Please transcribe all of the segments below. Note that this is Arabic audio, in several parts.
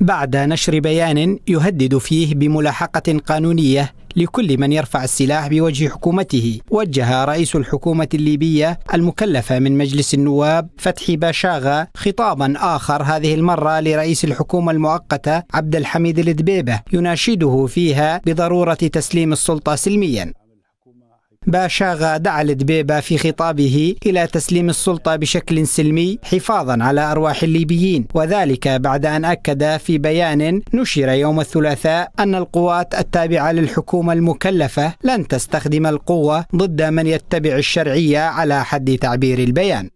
بعد نشر بيان يهدد فيه بملاحقة قانونية لكل من يرفع السلاح بوجه حكومته وجه رئيس الحكومة الليبية المكلفة من مجلس النواب فتحي باشاغا خطابا آخر هذه المرة لرئيس الحكومة المؤقتة عبد الحميد الدبيبة يناشده فيها بضرورة تسليم السلطة سلميا باشا غاد على في خطابه إلى تسليم السلطة بشكل سلمي حفاظا على أرواح الليبيين وذلك بعد أن أكد في بيان نشر يوم الثلاثاء أن القوات التابعة للحكومة المكلفة لن تستخدم القوة ضد من يتبع الشرعية على حد تعبير البيان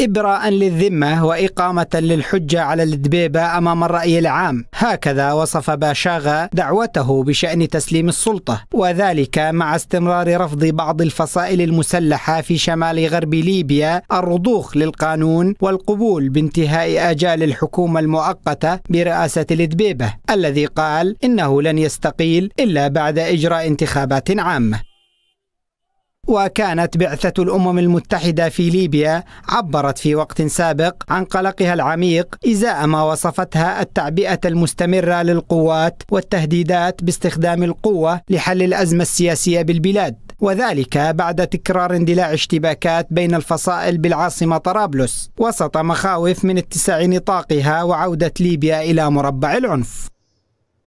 إبراء للذمة وإقامة للحجة على الدبيبة أمام الرأي العام هكذا وصف باشاغا دعوته بشأن تسليم السلطة وذلك مع استمرار رفض بعض الفصائل المسلحة في شمال غرب ليبيا الرضوخ للقانون والقبول بانتهاء آجال الحكومة المؤقتة برئاسة الدبيبة الذي قال إنه لن يستقيل إلا بعد إجراء انتخابات عامة وكانت بعثة الأمم المتحدة في ليبيا عبرت في وقت سابق عن قلقها العميق إزاء ما وصفتها التعبئة المستمرة للقوات والتهديدات باستخدام القوة لحل الأزمة السياسية بالبلاد وذلك بعد تكرار اندلاع اشتباكات بين الفصائل بالعاصمة طرابلس وسط مخاوف من اتساع نطاقها وعودة ليبيا إلى مربع العنف